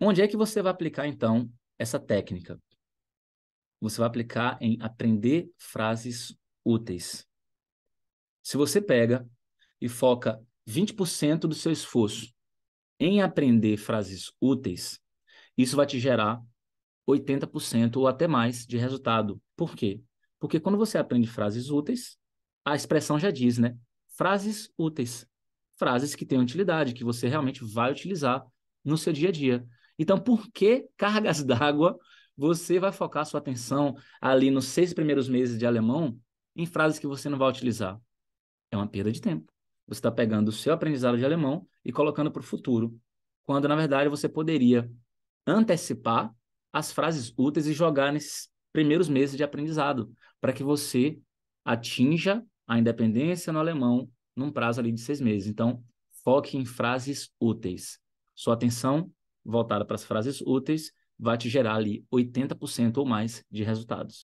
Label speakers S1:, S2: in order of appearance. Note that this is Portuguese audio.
S1: Onde é que você vai aplicar, então, essa técnica? Você vai aplicar em aprender frases úteis. Se você pega e foca 20% do seu esforço em aprender frases úteis, isso vai te gerar 80% ou até mais de resultado. Por quê? Porque quando você aprende frases úteis, a expressão já diz, né? Frases úteis. Frases que têm utilidade, que você realmente vai utilizar no seu dia a dia. Então, por que cargas d'água você vai focar sua atenção ali nos seis primeiros meses de alemão em frases que você não vai utilizar? É uma perda de tempo. Você está pegando o seu aprendizado de alemão e colocando para o futuro, quando na verdade você poderia antecipar as frases úteis e jogar nesses primeiros meses de aprendizado, para que você atinja a independência no alemão num prazo ali de seis meses. Então, foque em frases úteis. Sua atenção voltada para as frases úteis vai te gerar ali 80% ou mais de resultados.